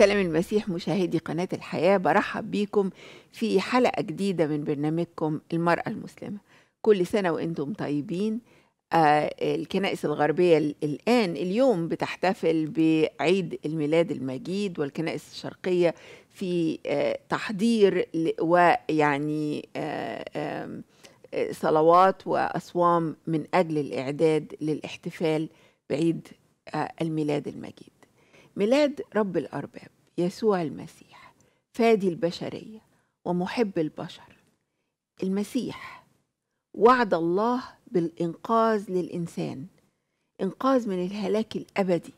سلام المسيح مشاهدي قناة الحياة برحب بيكم في حلقة جديدة من برنامجكم المرأة المسلمة كل سنة وانتم طيبين آه، الكنائس الغربية الآن اليوم بتحتفل بعيد الميلاد المجيد والكنائس الشرقية في آه، تحضير ويعني آه، صلوات وأصوام من أجل الإعداد للاحتفال بعيد الميلاد المجيد ميلاد رب الأرباب يسوع المسيح فادي البشرية ومحب البشر المسيح وعد الله بالإنقاذ للإنسان إنقاذ من الهلاك الأبدي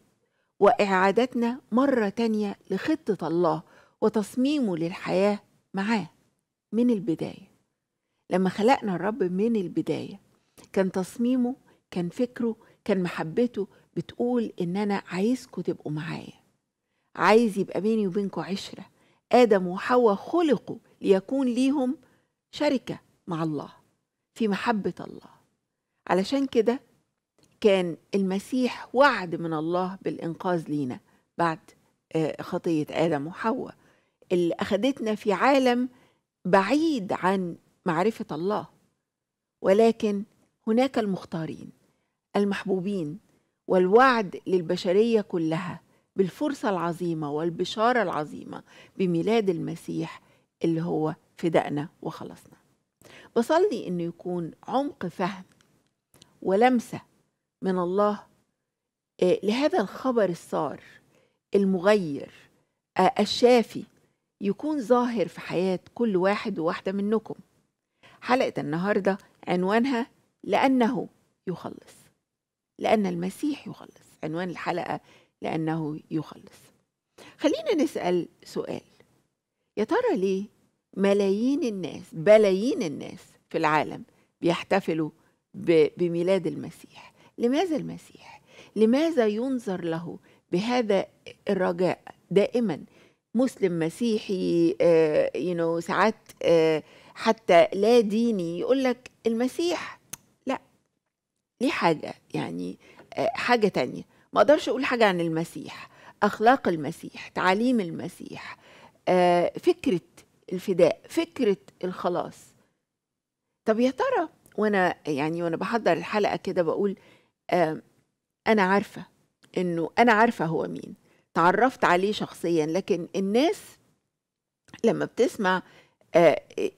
وإعادتنا مرة تانية لخطة الله وتصميمه للحياة معاه من البداية لما خلقنا الرب من البداية كان تصميمه كان فكره كان محبته بتقول ان انا عايزكم تبقوا معايا عايز يبقى بيني وبينكم عشره ادم وحواء خلقوا ليكون ليهم شركه مع الله في محبه الله علشان كده كان المسيح وعد من الله بالانقاذ لينا بعد آه، خطيه ادم وحواء اللي اخدتنا في عالم بعيد عن معرفه الله ولكن هناك المختارين المحبوبين والوعد للبشريه كلها بالفرصه العظيمه والبشاره العظيمه بميلاد المسيح اللي هو فدائنا وخلصنا بصلي انه يكون عمق فهم ولمسه من الله آه، لهذا الخبر السار المغير آه، الشافي يكون ظاهر في حياة كل واحد وواحدة منكم حلقة النهاردة عنوانها لأنه يخلص لأن المسيح يخلص عنوان الحلقة لأنه يخلص خلينا نسأل سؤال يا ترى ليه ملايين الناس بلايين الناس في العالم بيحتفلوا بميلاد المسيح لماذا المسيح لماذا ينظر له بهذا الرجاء دائما مسلم مسيحي آه يو نو ساعات آه حتى لا ديني يقول لك المسيح ليه حاجه يعني آه، حاجه تانية ما اقدرش اقول حاجه عن المسيح اخلاق المسيح تعاليم المسيح آه، فكره الفداء فكره الخلاص طب يا ترى وانا يعني وانا بحضر الحلقه كده بقول آه، انا عارفه انه انا عارفه هو مين تعرفت عليه شخصيا لكن الناس لما بتسمع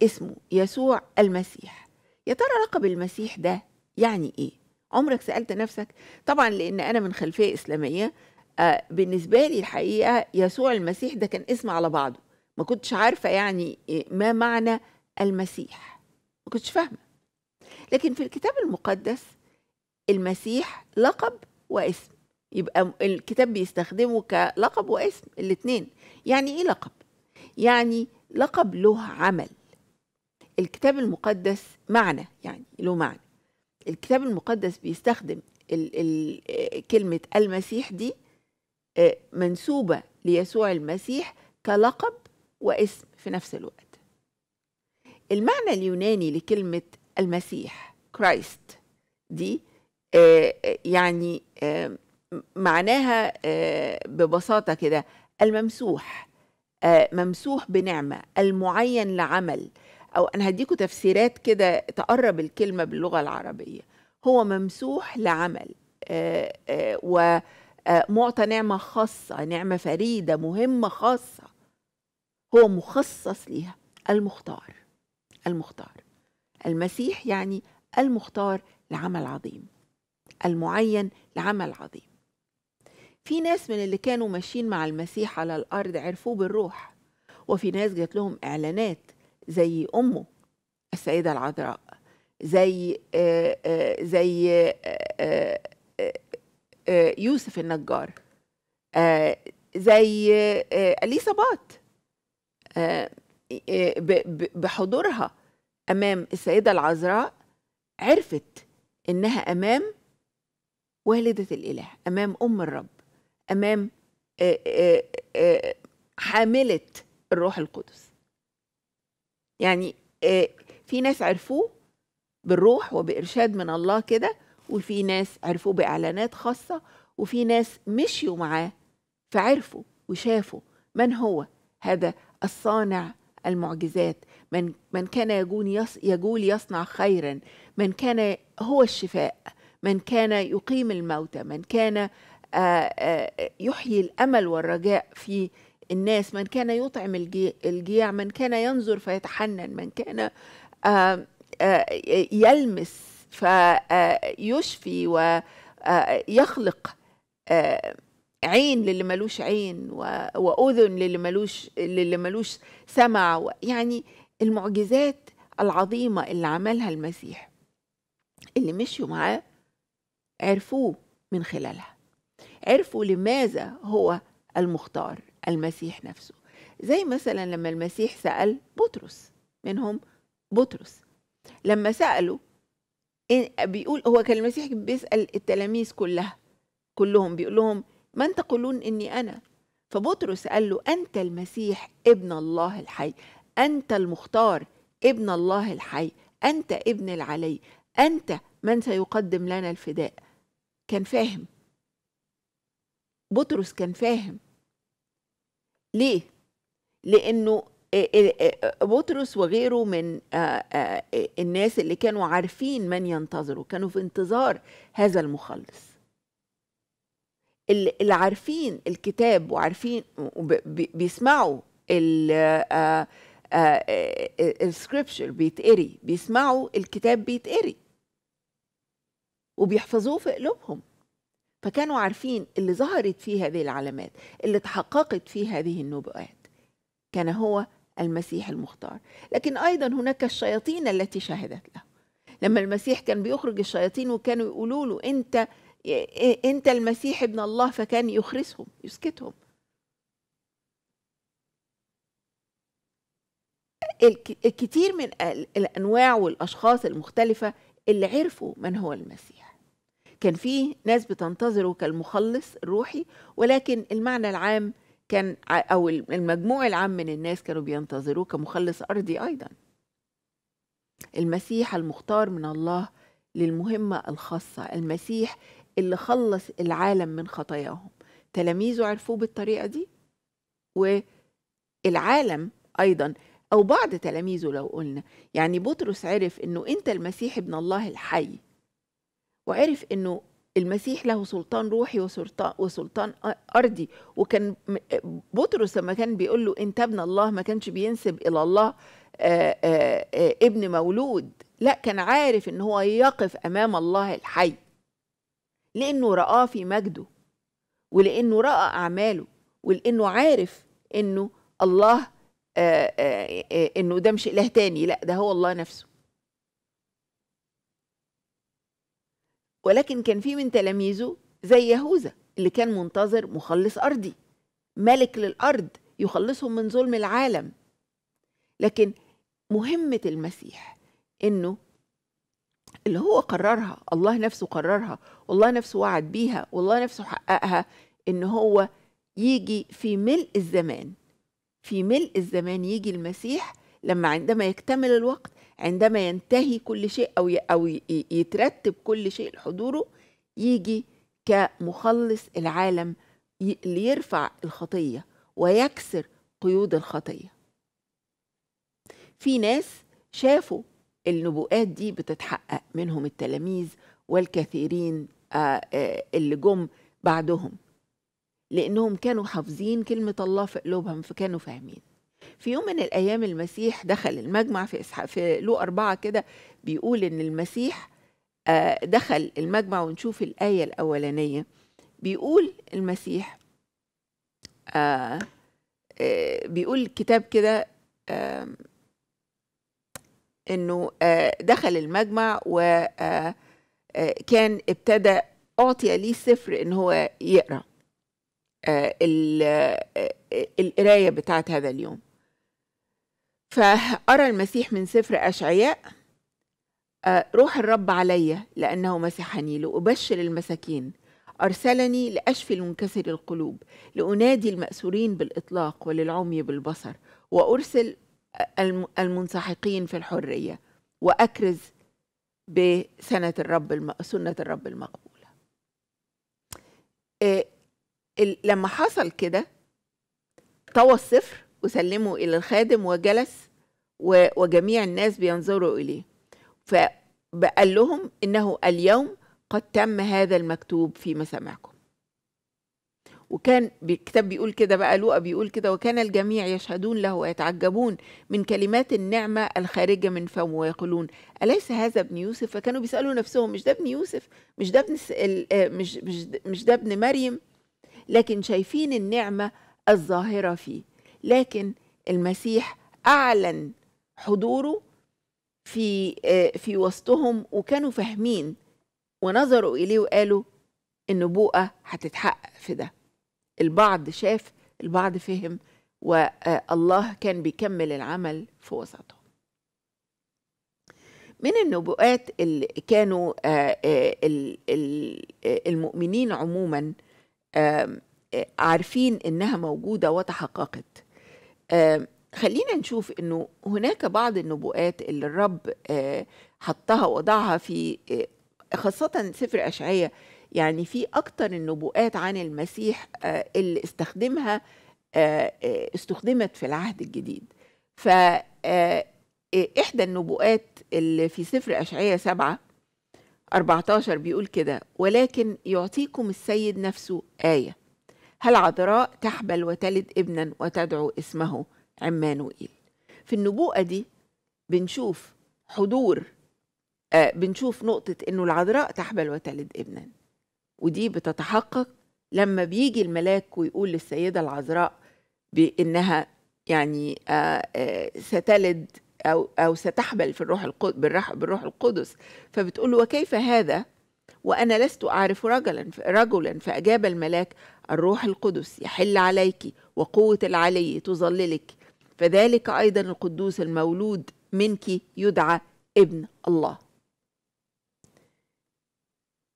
اسمه يسوع المسيح يا ترى لقب المسيح ده يعني ايه عمرك سألت نفسك طبعا لأن أنا من خلفية إسلامية آه، بالنسبة لي الحقيقة يسوع المسيح ده كان اسم على بعضه ما كنتش عارفة يعني ما معنى المسيح ما كنتش فاهمة لكن في الكتاب المقدس المسيح لقب واسم يبقى الكتاب بيستخدمه كلقب واسم الاثنين يعني ايه لقب يعني لقب له عمل الكتاب المقدس معنى يعني له معنى الكتاب المقدس بيستخدم ال ال كلمة المسيح دي آه، منسوبة ليسوع المسيح كلقب واسم في نفس الوقت المعنى اليوناني لكلمة المسيح كرايست دي آه، يعني آه، معناها ببساطة كده الممسوح ممسوح بنعمة المعين لعمل او انا هديكوا تفسيرات كده تقرب الكلمه باللغه العربيه هو ممسوح لعمل آه، آه، ومعطى آه، نعمه خاصه نعمه فريده مهمه خاصه هو مخصص ليها المختار المختار المسيح يعني المختار لعمل عظيم المعين لعمل عظيم في ناس من اللي كانوا ماشيين مع المسيح على الارض عرفوه بالروح وفي ناس جات لهم اعلانات زي امه السيده العذراء زي آه، آه، زي آه، يوسف النجار زي اليصابات بحضورها امام السيده العذراء عرفت انها امام والده الاله امام ام الرب امام حامله الروح القدس يعني آه، في ناس عرفوه بالروح وبإرشاد من الله كده وفي ناس عرفوه بإعلانات خاصة وفي ناس مشيوا معاه فعرفوا وشافوا من هو هذا الصانع المعجزات من من كان يجول يص يجول يصنع خيرا من كان هو الشفاء من كان يقيم الموتى من كان آه، آه، يحيي الامل والرجاء في الناس من كان يطعم الجياع من كان ينظر فيتحنن من كان آه، آه، يلمس فيشفي آه، ويخلق عين للي ملوش عين وأذن للي ملوش للي ملوش سمع يعني المعجزات العظيمة اللي عملها المسيح اللي مشيوا معاه عرفوه من خلالها عرفوا لماذا هو المختار المسيح نفسه زي مثلا لما المسيح سأل بطرس منهم بطرس لما سأله بيقول هو كان المسيح بيسأل التلاميذ كلها كلهم بيقول لهم من تقولون إني أنا فبطرس قال له أنت المسيح ابن الله الحي أنت المختار ابن الله الحي أنت ابن العلي أنت من سيقدم لنا الفداء كان فاهم بطرس كان فاهم ليه؟ لأنه آه، آه، آه، بطرس وغيره من الناس اللي كانوا عارفين من ينتظروا كانوا في انتظار هذا المخلص اللي عارفين الكتاب وعارفين بيسمعوا السكريبشر بيتقري بيسمعوا الكتاب بيتقري وبيحفظوه في قلوبهم فكانوا عارفين اللي ظهرت فيه هذه العلامات اللي تحققت فيه هذه النبوءات كان هو المسيح المختار لكن أيضا هناك الشياطين التي شهدت له لما المسيح كان بيخرج الشياطين وكانوا يقولوا له أنت أنت المسيح ابن الله فكان يخرسهم يسكتهم الكثير من الأنواع والأشخاص المختلفة اللي عرفوا من هو المسيح كان فيه ناس بتنتظره كالمخلص الروحي ولكن المعنى العام كان او المجموع العام من الناس كانوا بينتظروه كمخلص ارضي ايضا المسيح المختار من الله للمهمه الخاصه المسيح اللي خلص العالم من خطاياهم تلاميذه عرفوه بالطريقه دي والعالم ايضا او بعض تلاميذه لو قلنا يعني بطرس عرف انه انت المسيح ابن الله الحي وعرف انه المسيح له سلطان روحي وسلطان وسلطان ارضي وكان بطرس لما كان بيقول له انت ابن الله ما كانش بينسب الى الله آآ آه، آآ آه، آه، ابن مولود لا كان عارف ان هو يقف امام الله الحي لانه رآه في مجده ولانه رأى اعماله ولانه عارف انه الله آآ انه ده مش اله تاني لا ده هو الله نفسه ولكن كان في من تلاميذه زي يهوذا اللي كان منتظر مخلص أرضي ملك للأرض يخلصهم من ظلم العالم لكن مهمة المسيح إنه اللي هو قررها الله نفسه قررها والله نفسه وعد بيها والله نفسه حققها إن هو يجي في ملء الزمان في ملء الزمان يجي المسيح لما عندما يكتمل الوقت عندما ينتهي كل شيء أو أو يترتب كل شيء لحضوره يجي كمخلص العالم ليرفع الخطية ويكسر قيود الخطية في ناس شافوا النبوءات دي بتتحقق منهم التلاميذ والكثيرين آه، آه، اللي جم بعدهم لأنهم كانوا حافظين كلمة الله في قلوبهم فكانوا فاهمين في يوم من الأيام المسيح دخل المجمع في في لو أربعة كده بيقول إن المسيح آه، دخل المجمع ونشوف الآية الأولانية بيقول المسيح آه، آه، بيقول الكتاب كده إنه دخل المجمع وكان ابتدى أعطي ليه سفر إن هو يقرأ القرايه بتاعت هذا اليوم فأرى المسيح من سفر أشعياء آه، روح الرب علي لأنه مسحني لأبشر المساكين أرسلني لأشفي المنكسر القلوب لأنادي المأسورين بالإطلاق وللعمي بالبصر وأرسل آه، المنسحقين في الحرية وأكرز بسنة الرب الم... سنة الرب المقبولة إيه... لما حصل كده طوى الصفر وسلمه إلى الخادم وجلس وجميع الناس بينظروا إليه فقال لهم إنه اليوم قد تم هذا المكتوب في مسامعكم وكان الكتاب بيقول كده بقى لوقا بيقول كده وكان الجميع يشهدون له ويتعجبون من كلمات النعمة الخارجة من فمه ويقولون أليس هذا ابن يوسف فكانوا بيسألوا نفسهم مش ده ابن يوسف مش ده ابن مش مش ده ابن مريم لكن شايفين النعمة الظاهرة فيه لكن المسيح اعلن حضوره في آه، في وسطهم وكانوا فاهمين ونظروا اليه وقالوا النبوءه هتتحقق في ده البعض شاف البعض فهم والله كان بيكمل العمل في وسطهم من النبوءات اللي كانوا آه، آه، المؤمنين عموما عارفين انها موجوده وتحققت خلينا نشوف انه هناك بعض النبوءات اللي الرب آه، حطها وضعها في آه، خاصة سفر اشعياء يعني في اكثر النبوءات عن المسيح آه، اللي استخدمها استخدمت في العهد الجديد ف إحدى النبوءات اللي في سفر اشعياء سبعة 14 بيقول كده ولكن يعطيكم السيد نفسه آية هل عذراء تحبل وتلد ابنا وتدعو اسمه عمانوئيل في النبوءة دي بنشوف حضور آه بنشوف نقطة إنه العذراء تحبل وتلد ابنا ودي بتتحقق لما بيجي الملاك ويقول للسيدة العذراء بإنها يعني آه آه ستلد أو أو ستحبل في الروح القدس بالروح القدس فبتقول له وكيف هذا وأنا لست أعرف رجلا رجلا فأجاب الملاك الروح القدس يحل عليك وقوة العلي تظللك فذلك أيضا القدوس المولود منك يدعى ابن الله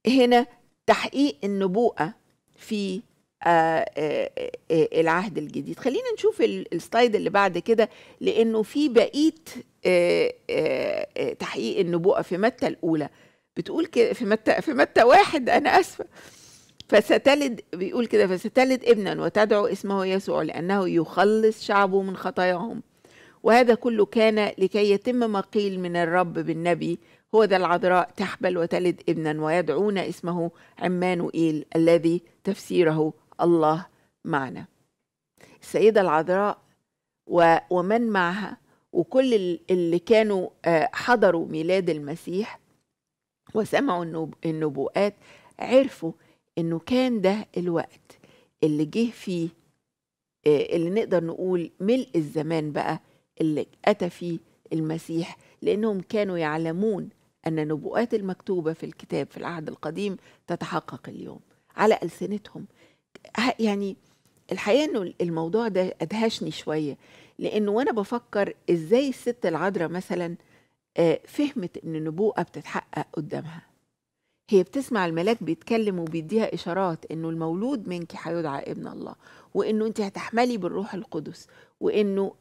هنا تحقيق النبوءة في آه، آه، آه، العهد الجديد خلينا نشوف السلايد اللي بعد كده لأنه في بقية تحقيق النبوءة في متى الأولى بتقول كده في متى في متى واحد أنا آسفة فستلد بيقول كده فستلد ابنا وتدعو اسمه يسوع لأنه يخلص شعبه من خطاياهم وهذا كله كان لكي يتم ما قيل من الرب بالنبي هو ذا العذراء تحبل وتلد ابنا ويدعون اسمه عمانوئيل الذي تفسيره الله معنا السيدة العذراء ومن معها وكل اللي كانوا آه، حضروا ميلاد المسيح وسمعوا النبوءات عرفوا انه كان ده الوقت اللي جه فيه آه، اللي نقدر نقول ملء الزمان بقى اللي اتى فيه المسيح لانهم كانوا يعلمون ان النبوءات المكتوبه في الكتاب في العهد القديم تتحقق اليوم على السنتهم يعني الحقيقه انه الموضوع ده ادهشني شويه لانه وانا بفكر ازاي الست العذراء مثلا آه، فهمت ان النبوءه بتتحقق قدامها هي بتسمع الملاك بيتكلم وبيديها إشارات إنه المولود منك هيدعى ابن الله وإنه أنت هتحملي بالروح القدس وإنه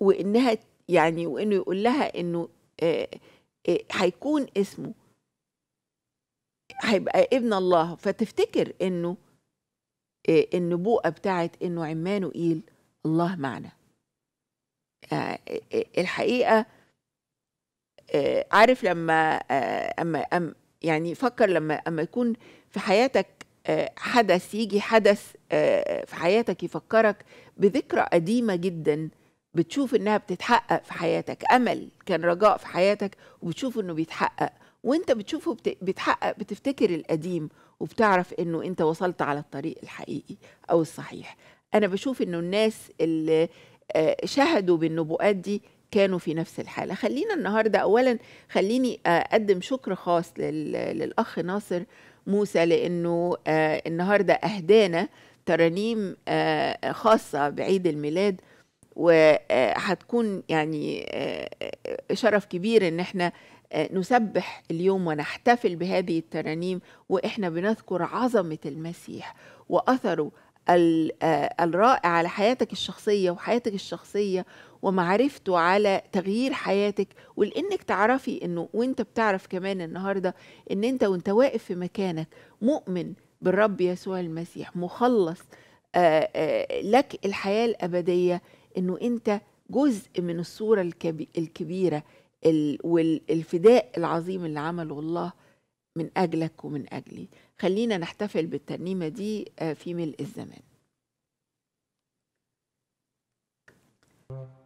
وإنها يعني وإنه يقول لها إنه آه، آه، هيكون اسمه هيبقى ابن الله فتفتكر إنه آه، النبوءة بتاعت إنه عمانوئيل الله معنا الحقيقة عارف لما يعني فكر لما اما يكون في حياتك آه، حدث يجي حدث آه، في حياتك يفكرك بذكرى قديمة جدا بتشوف انها بتتحقق في حياتك امل كان رجاء في حياتك وبتشوف انه بيتحقق وانت بتشوفه بيتحقق بتفتكر القديم وبتعرف انه انت وصلت على الطريق الحقيقي او الصحيح انا بشوف انه الناس اللي آه، شهدوا بالنبوءات دي كانوا في نفس الحالة خلينا النهاردة أولا خليني آه، أقدم شكر خاص للأخ ناصر موسى لأنه آه، النهاردة أهدانا ترانيم آه، خاصة بعيد الميلاد وهتكون يعني شرف كبير ان احنا نسبح اليوم ونحتفل بهذه الترانيم واحنا بنذكر عظمه المسيح واثره الرائع على حياتك الشخصيه وحياتك الشخصيه ومعرفته على تغيير حياتك ولانك تعرفي انه وانت بتعرف كمان النهارده ان انت وانت واقف في مكانك مؤمن بالرب يسوع المسيح مخلص آآ آه، آآ آه، لك الحياه الابديه انه انت جزء من الصوره الكبيره والفداء العظيم اللي عمله الله من اجلك ومن اجلي خلينا نحتفل بالترنيمه دي آه، في ملء الزمان Thank you.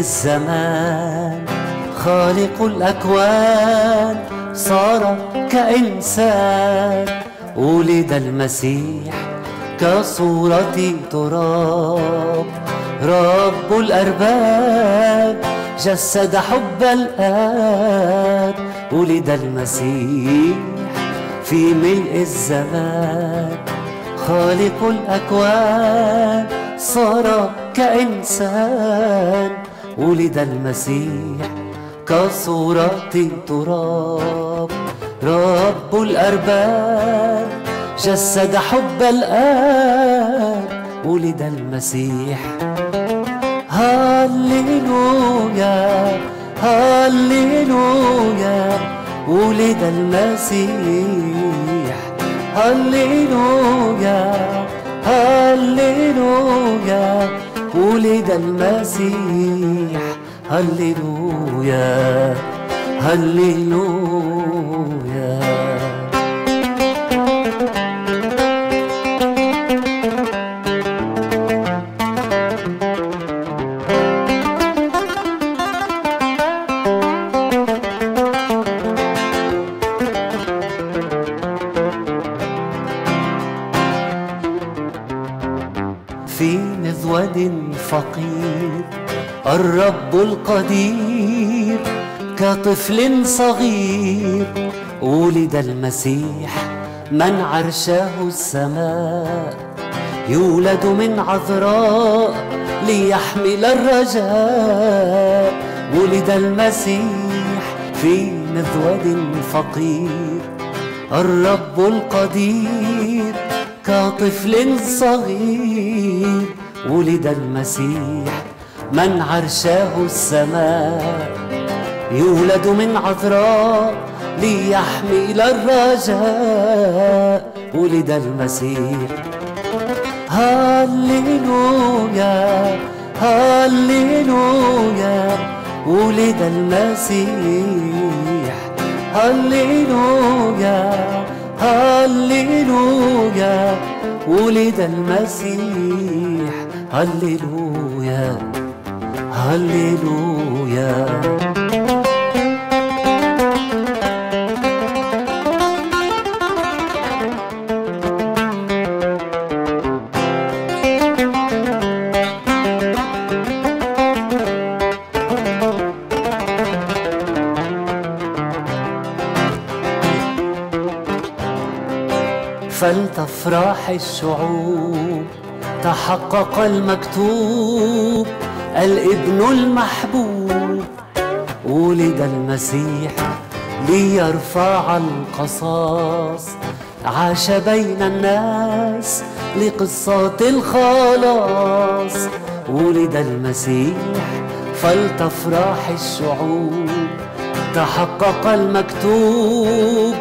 الزمان خالق الأكوان صار كإنسان ولد المسيح كصورة تراب رب الأرباب جسد حب الآب ولد المسيح في ملء الزمان خالق الأكوان صار كإنسان ولد المسيح كصورة تراب رب الأرباب جسد حب الآب ولد المسيح هاللويا هاللويا ولد المسيح هاللويا هاللويا ولد المسيح هللويا هللويا الرب القدير كطفل صغير ولد المسيح من عرشاه السماء يولد من عذراء ليحمل الرجاء ولد المسيح في مذود فقير الرب القدير كطفل صغير ولد المسيح من عرشاه السماء يولد من عذراء ليحمل الرجاء ولد المسيح هللويا هللويا ولد المسيح هللويا هللويا ولد المسيح هللويا هللويا فلتفرح الشعوب تحقق المكتوب الابن المحبوب ولد المسيح ليرفع القصاص عاش بين الناس لقصة الخلاص ولد المسيح فلتفرح الشعوب تحقق المكتوب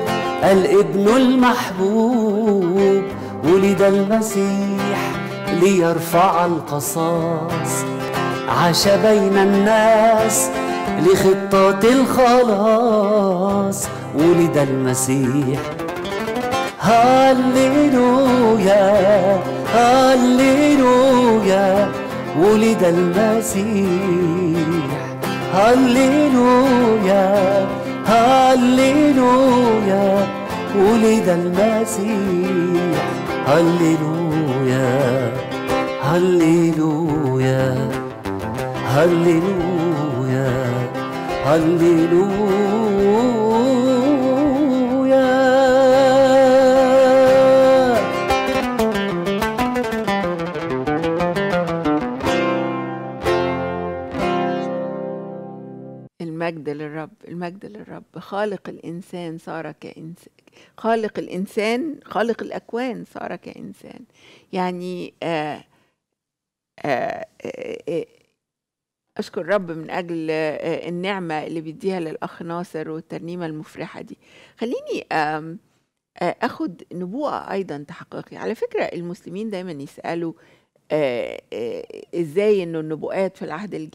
الابن المحبوب ولد المسيح ليرفع القصاص عاش بين الناس لخطة الخلاص ولد المسيح هللويا هللويا ولد المسيح هللويا هللويا ولد المسيح هللويا هللويا هللويا هللويا المجد للرب المجد للرب خالق الإنسان صار كإنسان خالق الإنسان خالق الأكوان صار كإنسان يعني آه, آه،, آه،, آه، أشكر رب من أجل آه، النعمة اللي بيديها للأخ ناصر والترنيمة المفرحة دي خليني آه، أخد نبوءة أيضا تحققي على فكرة المسلمين دايما يسألوا آه، ازاي انه النبوءات في العهد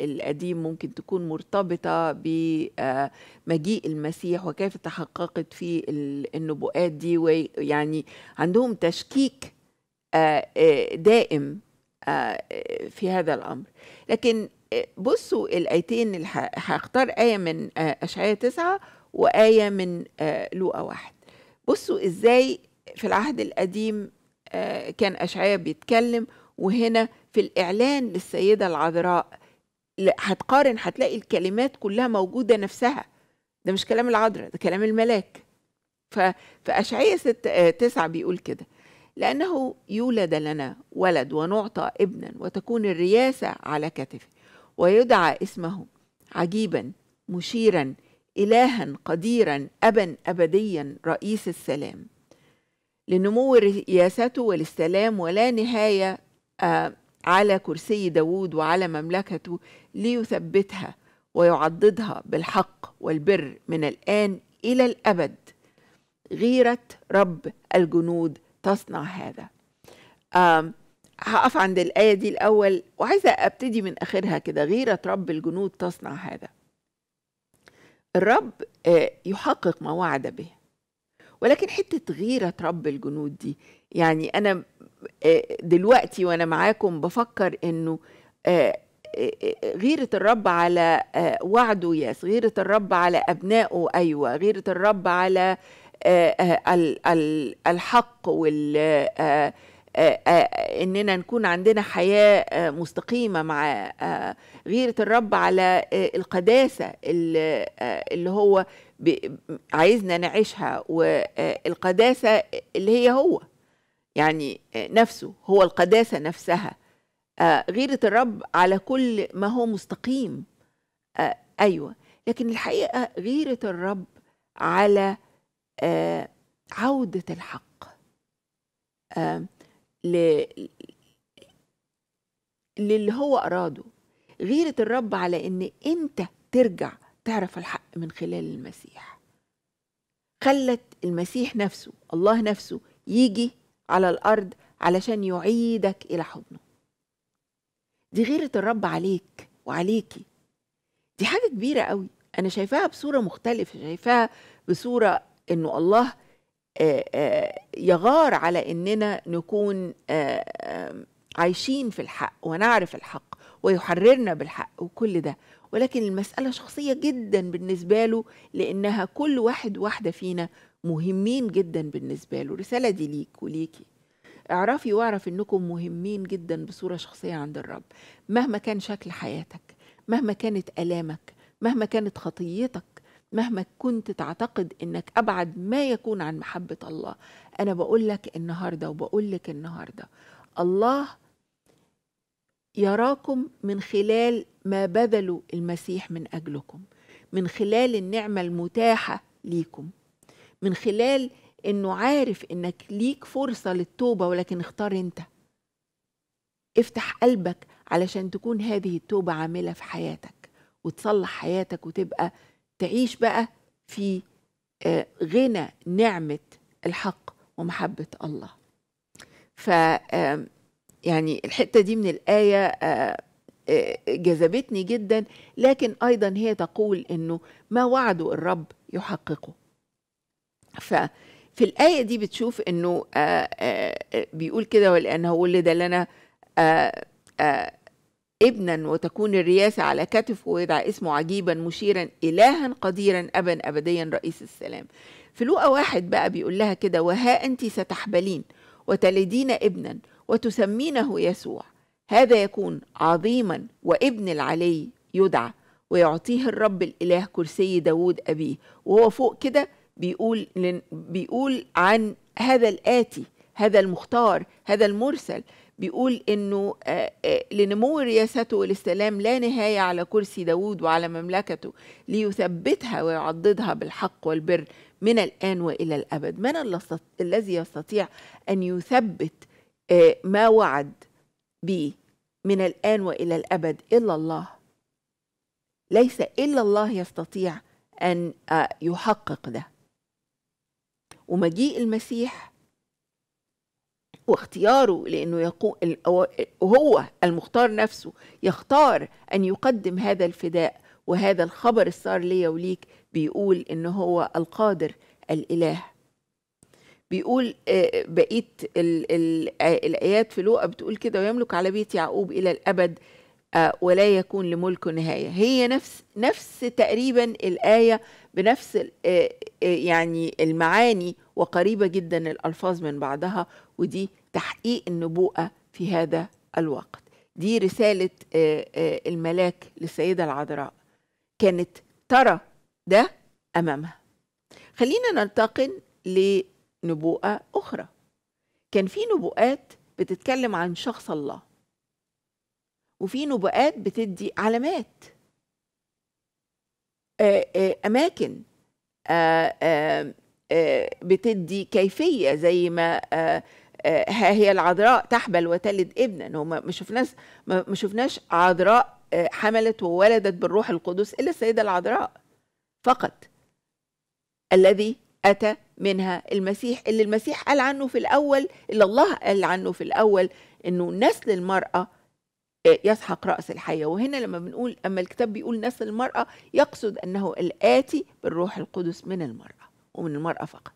القديم ممكن تكون مرتبطه بمجيء المسيح وكيف تحققت في النبوءات دي ويعني عندهم تشكيك دائم في هذا الامر لكن آه، بصوا الآيتين هختار آية من آه، اشعياء تسعة وآية من آه، لوقا واحد بصوا إزاي في العهد القديم كان اشعياء بيتكلم وهنا في الإعلان للسيدة العذراء هتقارن هتلاقي الكلمات كلها موجودة نفسها ده مش كلام العذراء ده كلام الملاك فاشعياء ست تسعة بيقول كده لأنه يولد لنا ولد ونعطى ابنا وتكون الرياسة على كتفه ويدعى اسمه عجيبا مشيرا إلها قديرا أبا أبديا رئيس السلام لنمو رياسته والاستلام ولا نهاية آه، على كرسي داود وعلى مملكته ليثبتها ويعضدها بالحق والبر من الآن إلى الأبد غيرة رب الجنود تصنع هذا هقف عند الآية دي الأول وعايزة أبتدي من آخرها كده غيرة رب الجنود تصنع هذا الرب آه، يحقق ما وعد به ولكن حتة غيرة رب الجنود دي يعني أنا آه، دلوقتي وأنا معاكم بفكر إنه آه، غيرة الرب على وعده ياس غيرة الرب على أبنائه أيوة غيرة الرب على آه، آه، الحق وال آه، اننا نكون عندنا حياه مستقيمه مع غيره الرب على القداسه اللي هو عايزنا نعيشها والقداسه اللي هي هو يعني نفسه هو القداسه نفسها غيره الرب على كل ما هو مستقيم ايوه لكن الحقيقه غيره الرب على آه، عودة الحق آه، للي هو أراده غيرة الرب على إن أنت ترجع تعرف الحق من خلال المسيح خلت المسيح نفسه الله نفسه يجي على الأرض علشان يعيدك إلى حضنه دي غيرة الرب عليك وعليكي دي حاجة كبيرة قوي أنا شايفاها بصورة مختلفة شايفاها بصورة انه الله يغار على اننا نكون عايشين في الحق ونعرف الحق ويحررنا بالحق وكل ده ولكن المسألة شخصية جدا بالنسبة له لأنها كل واحد واحدة فينا مهمين جدا بالنسبة له رسالة دي ليك وليكي اعرفي واعرف انكم مهمين جدا بصورة شخصية عند الرب مهما كان شكل حياتك مهما كانت آلامك مهما كانت خطيتك مهما كنت تعتقد انك ابعد ما يكون عن محبه الله انا بقول لك النهارده وبقول لك النهارده الله يراكم من خلال ما بذلوا المسيح من اجلكم من خلال النعمه المتاحه ليكم من خلال انه عارف انك ليك فرصه للتوبه ولكن اختار انت افتح قلبك علشان تكون هذه التوبه عامله في حياتك وتصلح حياتك وتبقى تعيش بقى في آه، غنى نعمة الحق ومحبة الله ف يعني الحتة دي من الآية آه، آه، جذبتني جدا لكن أيضا هي تقول أنه ما وعده الرب يحققه ففي الآية دي بتشوف أنه بيقول كده ولأنه ولد لنا ابنا وتكون الرياسة على كتفه ويدعى اسمه عجيبا مشيرا إلها قديرا أبا أبديا رئيس السلام في لوقا واحد بقى بيقول لها كده وها أنت ستحبلين وتلدين ابنا وتسمينه يسوع هذا يكون عظيما وابن العلي يدعى ويعطيه الرب الإله كرسي داود أبيه وهو فوق كده بيقول بيقول عن هذا الآتي هذا المختار هذا المرسل بيقول انه لنمو رياسته والاستلام لا نهايه على كرسي داوود وعلى مملكته ليثبتها ويعضدها بالحق والبر من الان والى الابد من الذي يستطيع ان يثبت ما وعد به من الان والى الابد الا الله ليس الا الله يستطيع ان يحقق ده ومجيء المسيح واختياره لانه يقو... هو المختار نفسه يختار ان يقدم هذا الفداء وهذا الخبر الصار ليا وليك بيقول ان هو القادر الاله بيقول آه، بقيه الايات في لوقا بتقول كده ويملك على بيت يعقوب الى الابد آه، ولا يكون لملكه نهايه هي نفس نفس تقريبا الايه بنفس آه، يعني المعاني وقريبه جدا الالفاظ من بعضها ودي تحقيق النبوءة في هذا الوقت دي رسالة آه، آه، الملاك للسيدة العذراء كانت ترى ده أمامها خلينا ننتقل لنبوءة أخرى كان في نبوءات بتتكلم عن شخص الله وفي نبوءات بتدي علامات آه، أماكن بتدي كيفية زي ما ها آه، هي العذراء تحبل وتلد ابنا هو ما شفناش ما شفناش عذراء آه، حملت وولدت بالروح القدس الا السيده العذراء فقط الذي اتى منها المسيح اللي المسيح قال عنه في الاول اللي الله قال عنه في الاول انه نسل المراه آه، يسحق راس الحيه وهنا لما بنقول اما الكتاب بيقول نسل المراه يقصد انه الاتي بالروح القدس من المراه ومن المراه فقط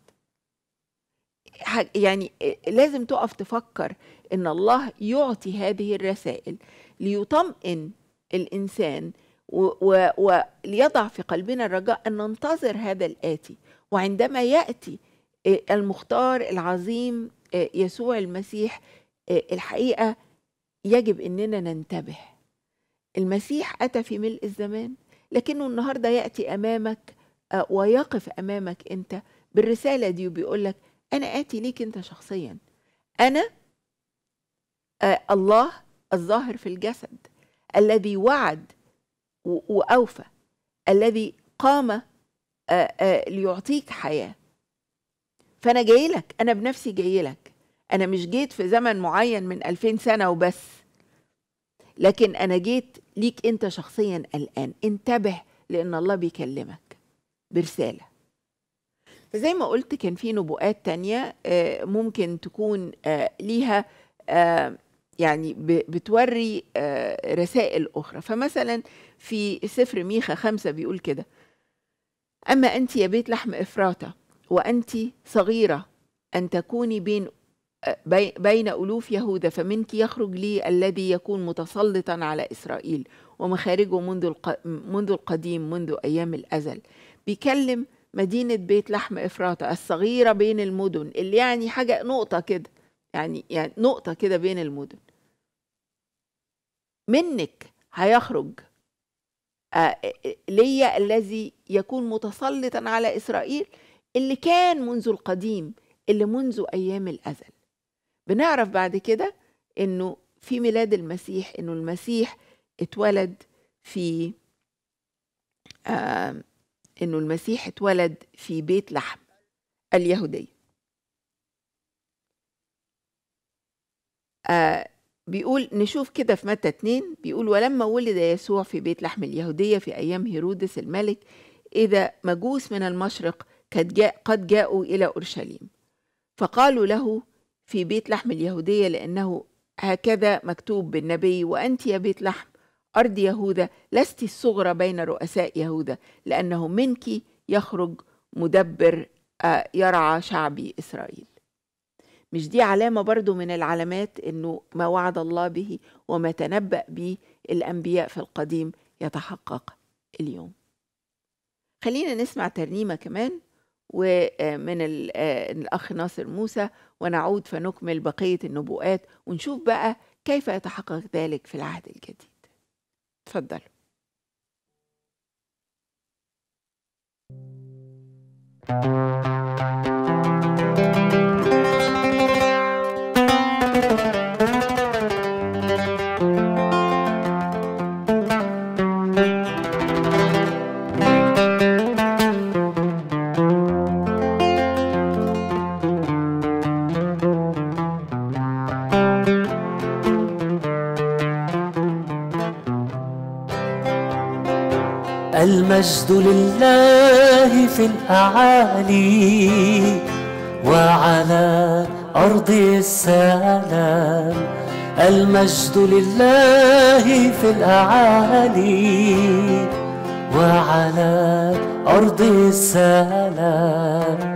يعني لازم تقف تفكر ان الله يعطي هذه الرسائل ليطمئن الانسان وليضع في قلبنا الرجاء ان ننتظر هذا الاتي وعندما ياتي المختار العظيم يسوع المسيح الحقيقه يجب اننا ننتبه المسيح اتى في ملء الزمان لكنه النهارده ياتي امامك ويقف امامك انت بالرساله دي وبيقول لك انا اتي ليك انت شخصيا انا آه الله الظاهر في الجسد الذي وعد واوفى الذي قام آه، آه، ليعطيك حياه فانا جاي لك انا بنفسي جاي لك انا مش جيت في زمن معين من 2000 سنه وبس لكن انا جيت ليك انت شخصيا الان انتبه لان الله بيكلمك برساله فزي ما قلت كان في نبوءات تانية آه، ممكن تكون آه، ليها آه، يعني بتوري رسائل أخرى فمثلا في سفر ميخا خمسة بيقول كده أما أنت يا بيت لحم إفراطة وأنت صغيرة أن تكوني بين بين ألوف يهوذا فمنك يخرج لي الذي يكون متسلطا على إسرائيل ومخارجه منذ منذ القديم منذ أيام الأزل بيكلم مدينة بيت لحم إفراطة الصغيرة بين المدن اللي يعني حاجة نقطة كده يعني يعني نقطة كده بين المدن منك هيخرج آه، آه، ليا الذي يكون متسلطا على إسرائيل اللي كان منذ القديم اللي منذ أيام الأزل بنعرف بعد كده إنه في ميلاد المسيح إنه المسيح اتولد في انه المسيح اتولد في بيت لحم اليهوديه آه بيقول نشوف كده في متى اتنين بيقول ولما ولد يسوع في بيت لحم اليهودية في أيام هيرودس الملك إذا مجوس من المشرق قد, جاء قد جاءوا إلى أورشليم فقالوا له في بيت لحم اليهودية لأنه هكذا مكتوب بالنبي وأنت يا بيت لحم أرض يهوذا لست الصغرى بين رؤساء يهوذا لأنه منك يخرج مدبر آه، يرعى شعبي إسرائيل مش دي علامة برضو من العلامات أنه ما وعد الله به وما تنبأ به الأنبياء في القديم يتحقق اليوم خلينا نسمع ترنيمة كمان ومن آه، آه، الأخ ناصر موسى ونعود فنكمل بقية النبوءات ونشوف بقى كيف يتحقق ذلك في العهد الجديد fødderen. Thank المجد لله في الأعالي وعلى أرض السلام المجد لله في الأعالي وعلى أرض السلام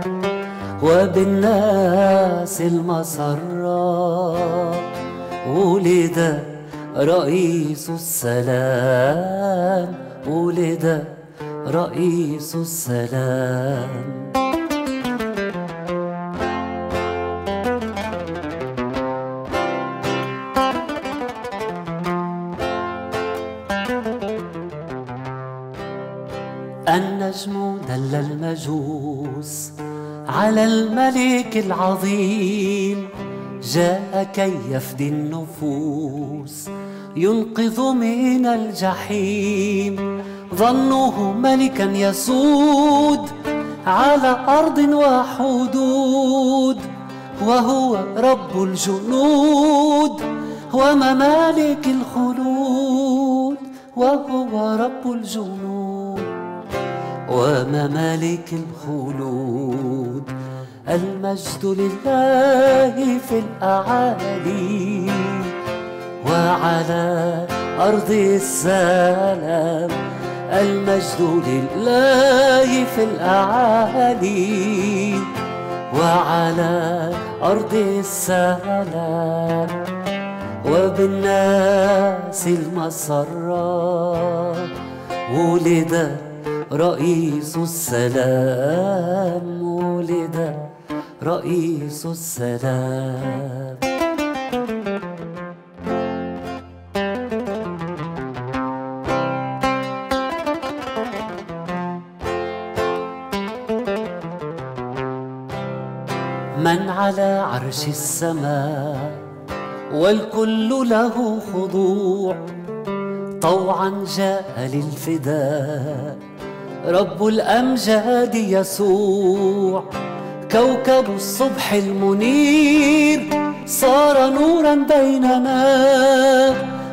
وبالناس المسرة ولد رئيس السلام ولد رئيس السلام النجم دل المجوس على الملك العظيم جاء كي يفدي النفوس ينقذ من الجحيم ظنوه ملكا يسود على أرض وحدود وهو رب الجنود وممالك الخلود وهو رب الجنود وممالك الخلود المجد لله في الأعالي وعلى أرض السلام المجد لله في الأعالي وعلى أرض السلام وبالناس المسرة ولد رئيس السلام ولد رئيس السلام على عرش السماء والكل له خضوع طوعا جاء للفداء رب الامجاد يسوع كوكب الصبح المنير صار نورا بيننا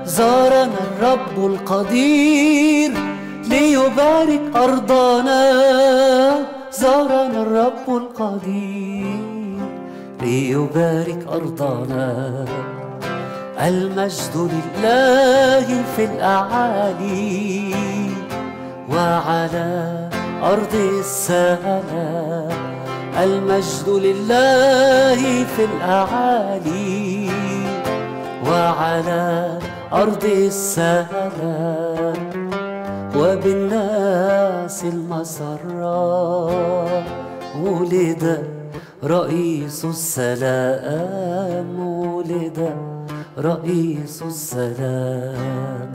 زارنا الرب القدير ليبارك ارضنا زارنا الرب القدير ليبارك أرضنا المجد لله في الأعالي وعلى أرض السهلة المجد لله في الأعالي وعلى أرض السهلة وبالناس المسرة ولدت رئيس السلام ولد رئيس السلام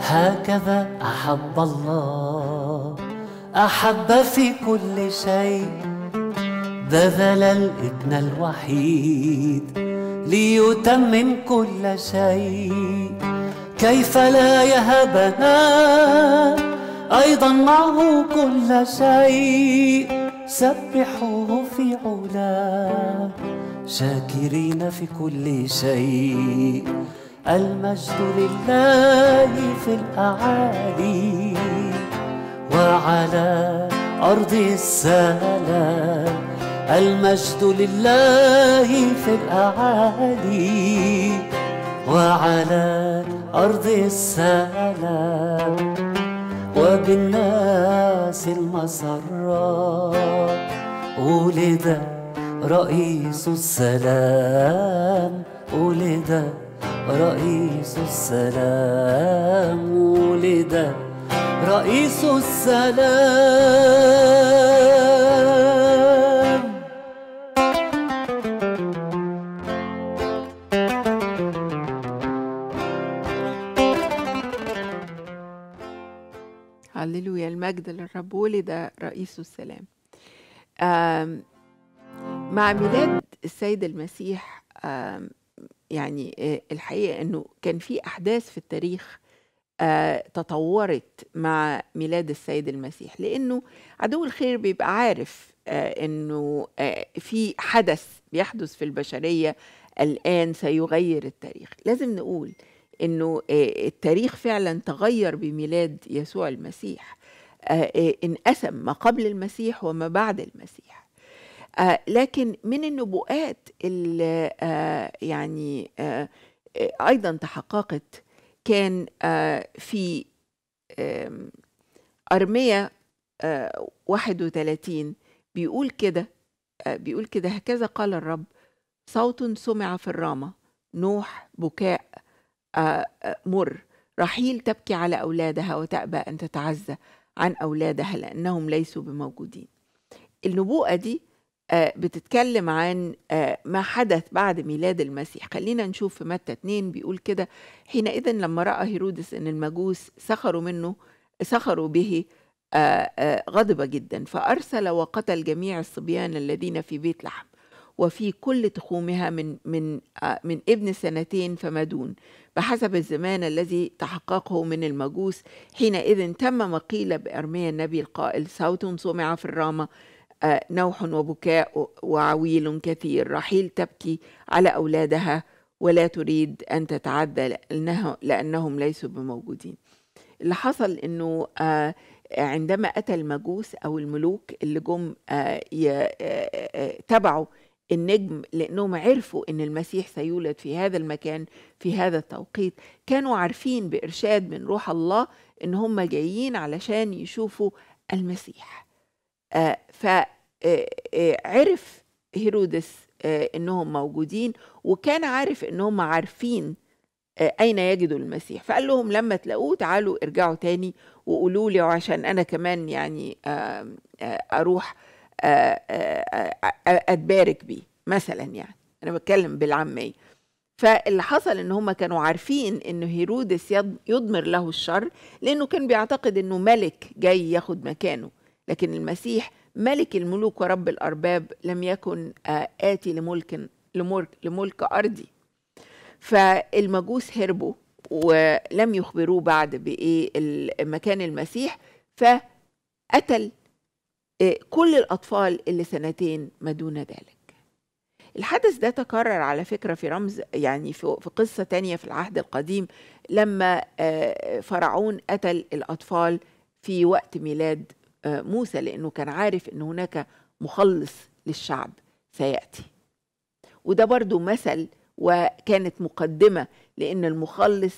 هكذا أحب الله أحب في كل شيء بذل الابن الوحيد ليتمم كل شيء كيف لا يهبنا أيضا معه كل شيء سبحوه في علاه شاكرين في كل شيء المجد لله في الأعالي وعلى أرض السلام المجد لله في الأعالي وعلى أرض السلام وبالناس المسرات ولد رئيس السلام ولد رئيس السلام ولد رئيس السلام مجد للرب ولد رئيسه السلام مع ميلاد السيد المسيح يعني آه، الحقيقة أنه كان في أحداث في التاريخ آه، تطورت مع ميلاد السيد المسيح لأنه عدو الخير بيبقى عارف آه، أنه في حدث بيحدث في البشرية الآن سيغير التاريخ لازم نقول أنه التاريخ فعلا تغير بميلاد يسوع المسيح آه، آه، انقسم ما قبل المسيح وما بعد المسيح آه، لكن من النبوءات اللي يعني ايضا تحققت كان في أرمية 31 بيقول كده بيقول كده هكذا قال الرب صوت سمع في الرامة نوح بكاء مر رحيل تبكي على أولادها وتأبى أن تتعزى عن أولادها لأنهم ليسوا بموجودين النبوءة دي آه، بتتكلم عن آه، ما حدث بعد ميلاد المسيح خلينا نشوف في متى 2 بيقول كده حينئذ لما رأى هيرودس أن المجوس سخروا منه سخروا به آه، غضب جدا فأرسل وقتل جميع الصبيان الذين في بيت لحم وفي كل تخومها من من آه، من ابن سنتين فما دون بحسب الزمان الذي تحققه من المجوس حينئذ تم ما قيل بأرميا النبي القائل صوت سمع في الرامة نوح وبكاء وعويل كثير رحيل تبكي على أولادها ولا تريد أن تتعدى لأنه لأنهم ليسوا بموجودين اللي حصل أنه آه، عندما أتى المجوس أو الملوك اللي جم آه، تبعوا النجم لأنهم عرفوا أن المسيح سيولد في هذا المكان في هذا التوقيت كانوا عارفين بإرشاد من روح الله أن هم جايين علشان يشوفوا المسيح آه، فعرف آه، آه، هيرودس أنهم موجودين وكان عارف أنهم عارفين أين يجدوا المسيح فقال لهم لما تلاقوه تعالوا ارجعوا تاني وقولوا لي عشان أنا كمان يعني أروح آه، آه، آه، اتبارك بيه مثلا يعني انا بتكلم بالعاميه فاللي حصل ان هم كانوا عارفين ان هيرودس يضمر له الشر لانه كان بيعتقد انه ملك جاي ياخد مكانه لكن المسيح ملك الملوك ورب الارباب لم يكن اتي لملك لملك, لملك ارضي فالمجوس هربوا ولم يخبروه بعد بايه مكان المسيح فقتل إيه، كل الأطفال اللي سنتين ما دون ذلك الحدث ده تكرر على فكرة في رمز يعني في, قصة تانية في العهد القديم لما آه، فرعون قتل الأطفال في وقت ميلاد آه، موسى لأنه كان عارف أن هناك مخلص للشعب سيأتي وده برضو مثل وكانت مقدمة لأن المخلص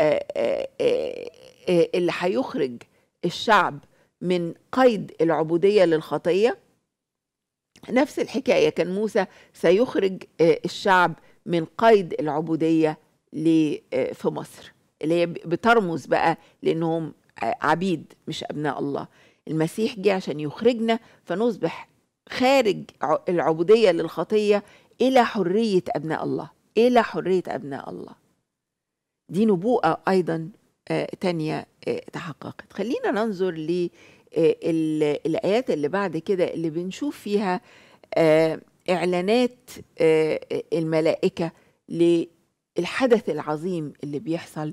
آه، اللي هيخرج الشعب من قيد العبودية للخطية نفس الحكاية كان موسى سيخرج آه، الشعب من قيد العبودية آه، في مصر اللي هي بترمز بقى لأنهم آه، عبيد مش أبناء الله المسيح جه عشان يخرجنا فنصبح خارج العبودية للخطية إلى حرية أبناء الله إلى حرية أبناء الله دي نبوءة أيضا تانية آه، تحققت خلينا ننظر للآيات آه، اللي بعد كده اللي بنشوف فيها آه، إعلانات الملائكة للحدث العظيم اللي بيحصل